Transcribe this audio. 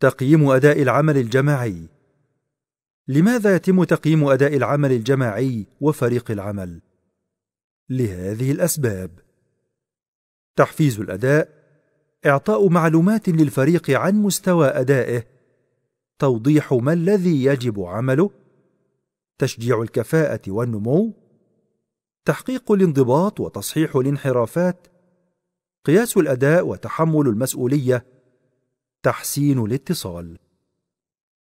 تقييم أداء العمل الجماعي لماذا يتم تقييم أداء العمل الجماعي وفريق العمل؟ لهذه الأسباب تحفيز الأداء إعطاء معلومات للفريق عن مستوى أدائه توضيح ما الذي يجب عمله تشجيع الكفاءة والنمو تحقيق الانضباط وتصحيح الانحرافات قياس الأداء وتحمل المسؤولية تحسين الاتصال